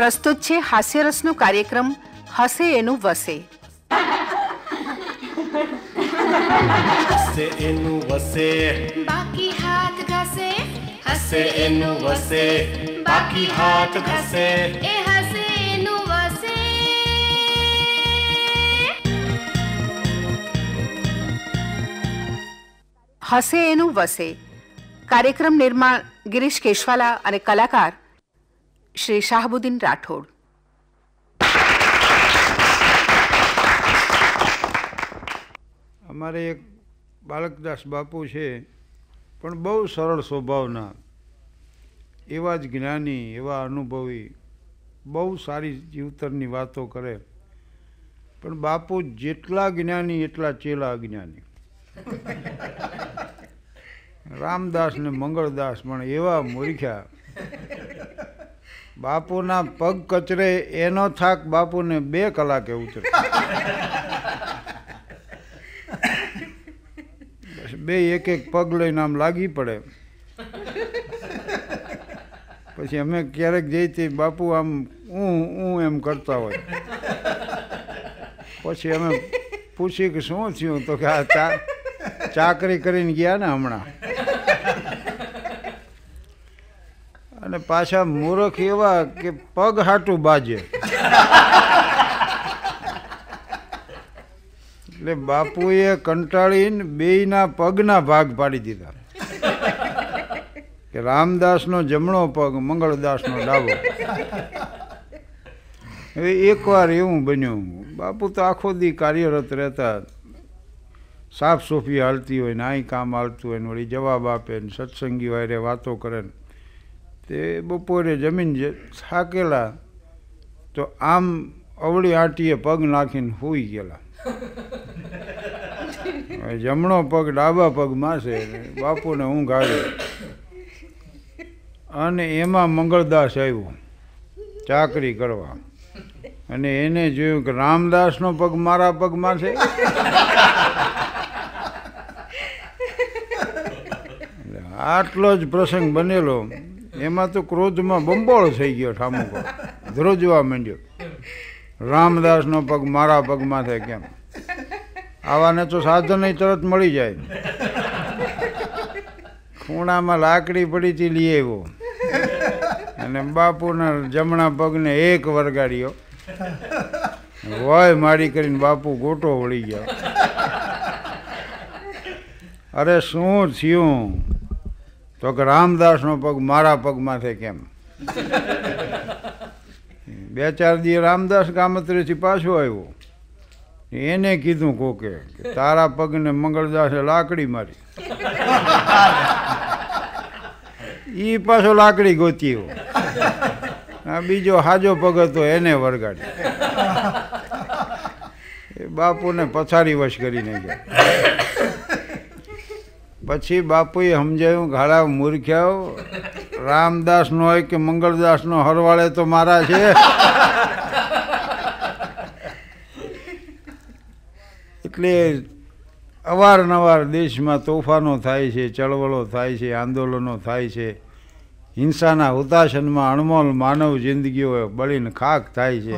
પ્રસ્તુત છે હાસ્યરસનો કાર્યક્રમ હસે એનું વસે હસે એનું વસે બાકી હાથ ઘસે હસે એનું વસે બાકી હાથ ઘસે એ હસે એનું વસે હસે એનું વસે કાર્યક્રમ નિર્માણ ગિરીશ કેશવાલા અને કલાકાર શ્રી શાહબુદ્દીન રાઠોડ અમારે એક બાળકદાસ બાપુ છે પણ બહુ સરળ સ્વભાવના એવા જ જ્ઞાની એવા અનુભવી બહુ સારી જીવતરની વાતો કરે પણ બાપુ જેટલા જ્ઞાની એટલા ચેલા અજ્ઞાની રામદાસ ને મંગળદાસ પણ એવા મૂર્ખ્યા બાપુના પગ કચરે એનો થાક બાપુને બે કલાકે ઉતરે બસ બે એક એક પગ લઈને આમ લાગી પડે પછી અમે ક્યારેક જઈ તે બાપુ આમ ઊં ઊં એમ કરતા હોય પછી અમે પૂછ્યું કે શું થયું તો કે આ ચા ચાકરી કરીને ગયા ને હમણાં અને પાછા મૂર્ખ એવા કે પગ હાટું બાજે એટલે બાપુએ કંટાળીને બેયના પગના ભાગ પાડી દીધા કે રામદાસનો જમણો પગ મંગળદાસનો ડાબો હવે એકવાર એવું બન્યું બાપુ તો આખો દી કાર્યરત રહેતા સાફ સોફી હાલતી હોય ને અહીં કામ હાલતું હોય ને વળી જવાબ આપે ને સત્સંગી હોય વાતો કરે ને તે બપોરે જમીન થાકેલા તો આમ અવળી આંટીએ પગ નાખીને સૂઈ ગયેલા જમણો પગ ડાબા પગમાં છે બાપુને ઊંઘ આવી અને એમાં મંગળદાસ આવ્યો ચાકરી કરવા અને એને જોયું કે રામદાસનો પગ મારા પગમાં છે આટલો જ પ્રસંગ બનેલો એમાં તો ક્રોધમાં બંબોળ થઈ ગયો ઠામુકો ધ્રોજવા માંડ્યો રામદાસનો પગ મારા પગમાં થાય કેમ આવાને તો સાધન તરત મળી જાય ખૂણામાં લાકડી પડીથી લઈ આવ્યો અને બાપુના જમણા પગને એક વરગાડ્યો વય મારી કરીને બાપુ ગોટો વળી ગયો અરે શું થયું તો કે રામદાસનો પગ મારા પગમાંથી કેમ બે ચાર દી રામદાસ ગામત્રેથી પાછો આવ્યો એને કીધું કોકે તારા પગને મંગળદાસે લાકડી મારી એ પાછો લાકડી ગોતીયો આ બીજો હાજો પગ હતો એને વરગાડ્યો એ બાપુને પછાડી વશ કરી નાખ્યો પછી બાપુએ સમજાયું ઘાડા મૂર્ખ્યાઓ રામદાસનો હોય કે મંગળદાસનો હરવાળે તો મારા છે એટલે અવારનવાર દેશમાં તોફાનો થાય છે ચળવળો થાય છે આંદોલનો થાય છે હિંસાના ઉતાશનમાં અણમોલ માનવ જિંદગીઓ બળીને ખાખ થાય છે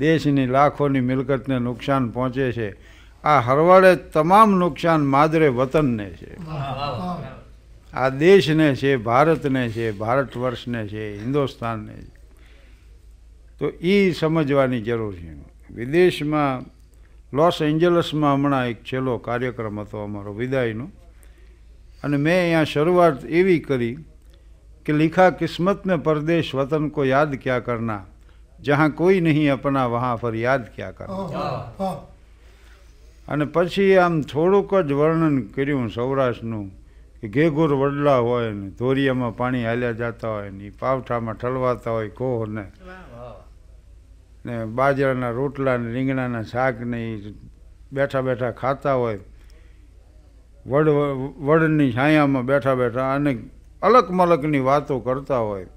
દેશની લાખોની મિલકતને નુકસાન પહોંચે છે આ હરવાળે તમામ નુકસાન માદરે વતનને છે આ દેશને છે ભારતને છે ભારત વર્ષને છે હિન્દુસ્તાનને છે તો એ સમજવાની જરૂર છે વિદેશમાં લોસ એન્જલસમાં હમણાં એક છેલ્લો કાર્યક્રમ હતો અમારો વિદાયનો અને મેં અહીંયા શરૂઆત એવી કરી કે લિખા કિસ્મતને પરદેશ વતન કો યાદ ક્યાં કરના જહાં કોઈ નહીં અપના વહાં ફર યાદ ક્યાં કરના અને પછી આમ થોડુંક જ વર્ણન કર્યું સૌરાષ્ટ્રનું કે ઘેઘોર વડલા હોય ને ધોરિયામાં પાણી હાલ્યા જતા હોય ને પાવઠામાં ઠલવાતા હોય કોહને ને બાજરાના રોટલા ને રીંગણાના શાક ને બેઠા બેઠા ખાતા હોય વડ વડની છાયામાં બેઠા બેઠા અને અલગ મલકની વાતો કરતા હોય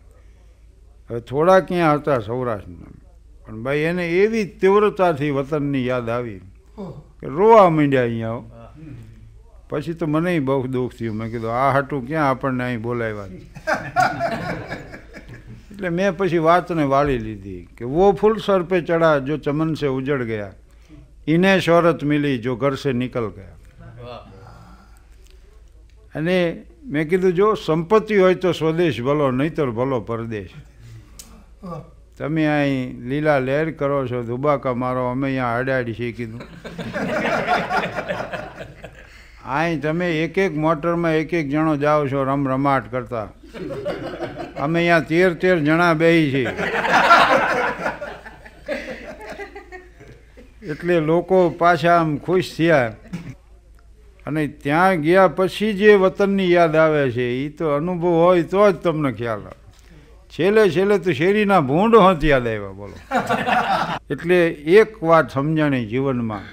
હવે થોડા ક્યાં હતા સૌરાષ્ટ્રના પણ ભાઈ એને એવી તીવ્રતાથી વતનની યાદ આવી કે રોવા માંડ્યા અહીંયા પછી તો મને બહુ દુઃખ થયું મેં કીધું આ હાટું ક્યાં આપણને અહીં બોલાવ્યા એટલે મેં પછી વાતને વાળી લીધી કે વો ફૂલ સર્પે ચડા જો ચમન સે ઉજડ ગયા એને શોહરત મિલી જો ઘર સે નિકલ ગયા અને મેં કીધું જો સંપત્તિ હોય તો સ્વદેશ ભલો નહીતર ભલો પરદેશ તમે અહીં લીલા લહેર કરો છો ધુબાકા મારો અમે અહીંયા અડાડી છે કીધું અહીં તમે એક એક મોટરમાં એક એક જણો જાઓ છો રમ રમાટ કરતા અમે અહીંયા તેર તેર જણા બે છીએ એટલે લોકો પાછા આમ ખુશ થયા અને ત્યાં ગયા પછી જે વતનની યાદ આવે છે એ તો અનુભવ હોય તો જ તમને ખ્યાલ આવે છેલ્લે છેલ્લે તો શેરીના ભૂંડ હોતી યાદ આવ્યા બોલો એટલે એક વાત સમજાણી જીવનમાં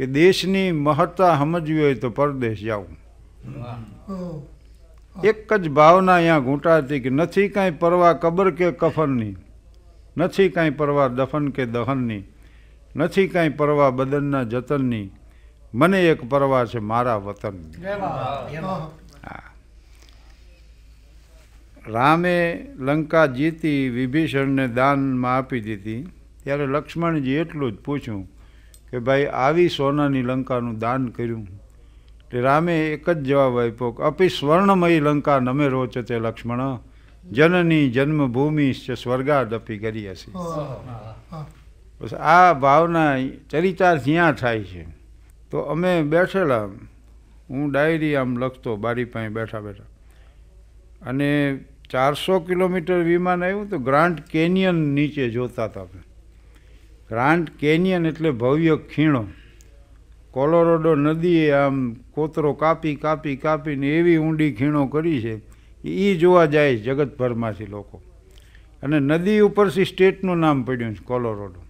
કે દેશની મહત્તા સમજવી હોય તો પરદેશ જવું એક જ ભાવના અહીંયા ઘૂંટાતી કે નથી કાંઈ પરવા કબર કે કફનની નથી કાંઈ પરવા દફન કે દહનની નથી કાંઈ પરવા બદનના જતનની મને એક પરવા છે મારા વતન રામે લંકા જીતી વિભીષણને દાનમાં આપી દીધી ત્યારે લક્ષ્મણજી એટલું જ પૂછ્યું કે ભાઈ આવી સોનાની લંકાનું દાન કર્યું એટલે રામે એક જ જવાબ આપ્યો કે અપી સ્વર્ણમયી લંકા નમે રોચતે લક્ષ્મણ જનની જન્મભૂમિ સ્વર્ગાદપી કરી હશે બસ આ ભાવના ચરિતાર્થ ત્યાં થાય છે તો અમે બેઠેલા હું ડાયરી આમ લખતો બારી પાસે બેઠા બેઠા અને ચારસો કિલોમીટર વિમાન આવ્યું તો ગ્રાન્ડ કેનિયન નીચે જોતા હતા આપણે ગ્રાન્ડ કેનિયન એટલે ભવ્ય ખીણો કોલોરોડો નદીએ આમ કોતરો કાપી કાપી કાપીને એવી ઊંડી ખીણો કરી છે એ જોવા જાય જગતભરમાંથી લોકો અને નદી ઉપરથી સ્ટેટનું નામ પડ્યું છે કોલોરોડો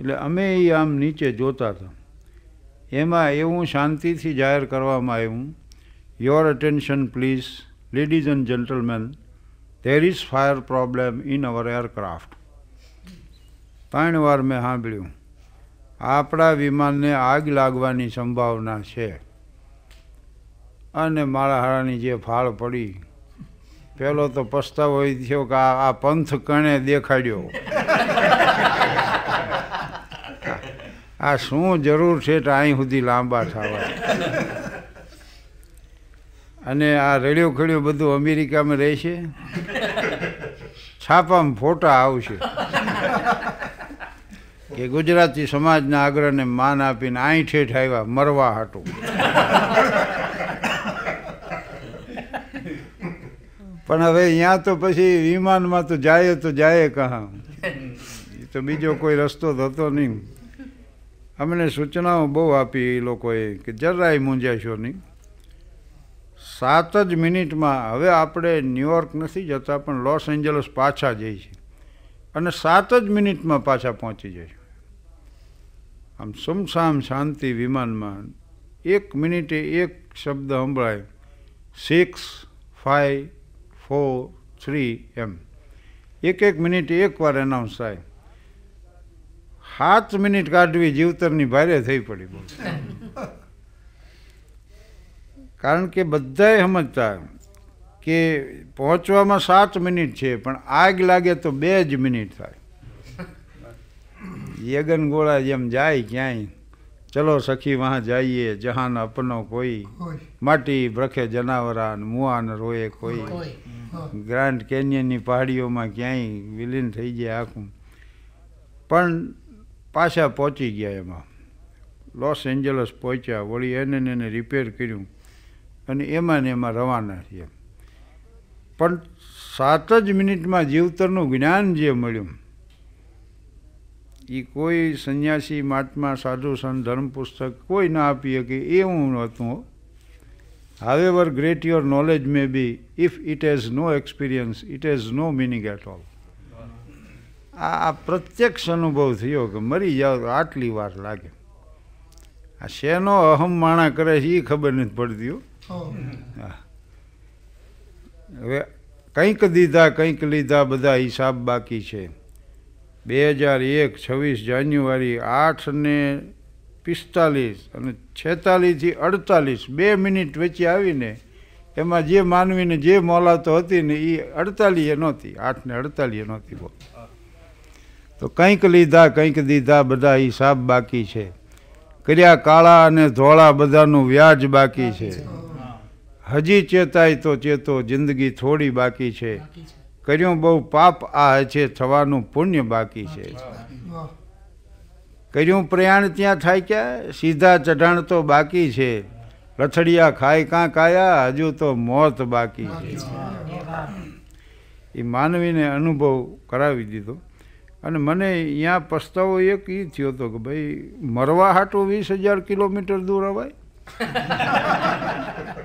એટલે અમે એ આમ નીચે જોતા હતા એમાં એવું શાંતિથી જાહેર કરવામાં આવ્યું your attention please ladies and gentlemen, there is fire problem in our aircraft. ત્રણ વાર મેં સાંભળ્યું આપણા વિમાનને આગ લાગવાની સંભાવના છે અને મારા હારાની જે ફાળ પડી પેલો તો પસ્તાવો એ થયો કે આ પંથ કણે દેખાડ્યો આ શું જરૂર છે તો અહીં સુધી લાંબા થવા અને આ રેડિયો ખેડિયો બધું અમેરિકામાં રહેશે છાપામાં ફોટા આવશે કે ગુજરાતી સમાજના આગ્રહને માન આપીને આઈ ઠેઠ આવ્યા મરવા હાટું પણ હવે અહીંયા તો પછી વિમાનમાં તો જાય તો જાય કહા એ તો બીજો કોઈ રસ્તો થતો નહીં અમને સૂચનાઓ બહુ આપી એ લોકોએ કે જરાય મૂંઝાશો નહીં સાત જ મિનિટમાં હવે આપણે ન્યૂયોર્ક નથી જતા પણ લોસ એન્જલસ પાછા જઈએ છીએ અને સાત જ મિનિટમાં પાછા પહોંચી જઈશું આમ સુમસામ શાંતિ વિમાનમાં એક મિનિટે એક શબ્દ સંભળાય સિક્સ ફાઇવ ફોર થ્રી એમ એક એક મિનિટ એકવાર એનાઉન્સ થાય સાત મિનિટ કાઢવી જીવતરની ભારે થઈ પડી બોલ કારણ કે બધાએ સમજતા કે પહોંચવામાં સાત મિનિટ છે પણ આગ લાગે તો બે જ મિનિટ થાય યગન ગોળા જેમ જાય ક્યાંય ચલો સખી વહાં જઈએ જહાન અપનો કોઈ માટી ભ્રખે જનાવરા મુઆન રોએ કોઈ ગ્રાન્ડ કેન્યનની પહાડીઓમાં ક્યાંય વિલીન થઈ જાય આખું પણ પાછા પહોંચી ગયા એમાં લોસ એન્જલસ પહોંચ્યા વળી એને એને રિપેર કર્યું અને એમાં ને એમાં રવાના થયા પણ સાત જ મિનિટમાં જીવતરનું જ્ઞાન જે મળ્યું એ કોઈ સંન્યાસી મહાત્મા સાધુ સંત ધર્મ પુસ્તક કોઈ ના આપી શકે એ હું નહોતું however great your knowledge may be if it has no experience it has no meaning at all આ પ્રત્યક્ષ અનુભવ થયો કે મરી જાઓ આટલી વાર લાગે આ શેનો અહમ માણા કરે છે એ ખબર નથી પડતી હવે કંઈક દીધા કંઈક લીધા બધા હિસાબ બાકી છે બે હજાર એક છવ્વીસ જાન્યુઆરી આઠ ને પિસ્તાલીસ અને છેતાલીસથી અડતાલીસ બે મિનિટ વચ્ચે આવીને એમાં જે માનવીને જે મોલાતો હતી ને એ અડતાલીએ નહોતી આઠ ને અડતાલીએ નહોતી બોલ તો કંઈક લીધા કંઈક દીધા બધા હિસાબ બાકી છે કર્યા કાળા અને ધોળા બધાનું વ્યાજ બાકી છે હજી ચેતાય તો ચેતો જિંદગી થોડી બાકી છે કર્યો બહુ પાપ આ છે થવાનું પુણ્ય બાકી છે કર્યું પ્રયાણ ત્યાં થાય ક્યાં સીધા ચઢાણ તો બાકી છે લથડિયા ખાય કાં કાયા હજુ તો મોત બાકી છે એ માનવીને અનુભવ કરાવી દીધો અને મને અહીંયા પસ્તાવો એક એ થયો હતો કે ભાઈ મરવા હાટો વીસ હજાર કિલોમીટર દૂર અવાય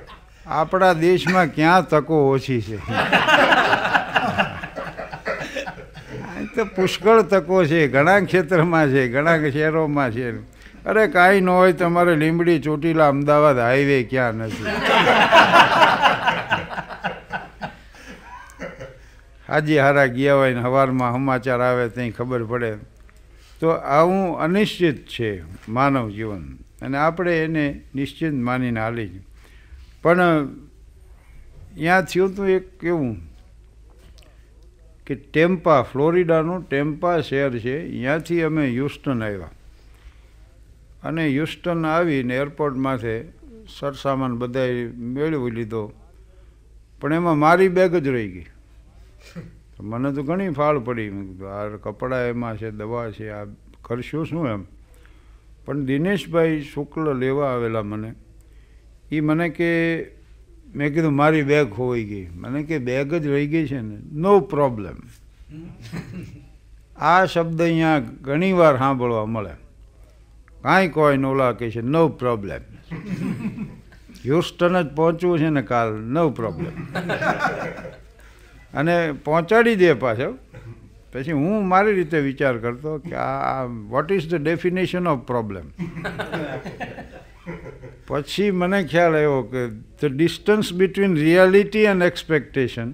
આપણા દેશમાં ક્યાં તકો ઓછી છે તો પુષ્કળ તકો છે ઘણા ક્ષેત્રમાં છે ઘણા શહેરોમાં છે અરે કાંઈ ન હોય તમારે લીંબડી ચોટીલા અમદાવાદ હાઈવે ક્યાં નથી હાજી હારા ગયા હોય ને હવારમાં સમાચાર આવે ત્યાં ખબર પડે તો આવું અનિશ્ચિત છે માનવ જીવન અને આપણે એને નિશ્ચિત માનીને હાલી પણ ત્યાં થયું તો એક કેવું કે ટેમ્પા ફ્લોરિડાનું ટેમ્પા શહેર છે ત્યાંથી અમે હ્યુસ્ટન આવ્યા અને હ્યુસ્ટન આવીને એરપોર્ટમાંથી સરસામાન બધાએ મેળવી લીધો પણ એમાં મારી બેગ જ રહી ગઈ મને તો ઘણી ફાળ પડી આ કપડાં એમાં છે દવા છે આ કરશું શું એમ પણ દિનેશભાઈ શુક્લ લેવા આવેલા મને એ મને કે મેં કીધું મારી બેગ હોવાઈ ગઈ મને કે બેગ જ રહી ગઈ છે ને નો પ્રોબ્લેમ આ શબ્દ અહીંયા ઘણીવાર સાંભળવા મળે કાંઈ કોઈ નોલા કે છે નો પ્રોબ્લેમ હ્યુસ્ટન જ પહોંચવું છે ને કાલ નો પ્રોબ્લેમ અને પહોંચાડી દે પાછો પછી હું મારી રીતે વિચાર કરતો કે આ what is the definition of problem પછી મને ખ્યાલ આવ્યો કે the distance between reality and expectation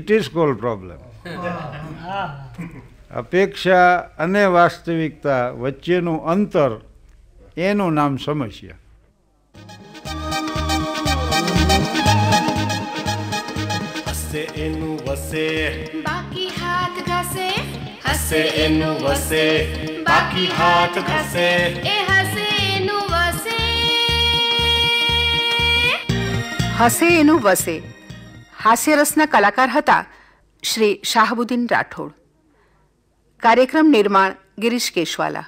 it is call problem અપેક્ષા અને વાસ્તવિકતા વચ્ચેનું અંતર એનું નામ સમસ્યા હસે એનું વસે બાકી હાથ ઘસે હસે એનું વસે બાકી હાથ ઘસે એ હસે એનું વસે હાસ્યરસના કલાકાર હતા શ્રી શાહબુદ્દીન રાઠોડ કાર્યક્રમ નિર્માણ ગિરીશ કેશવાલા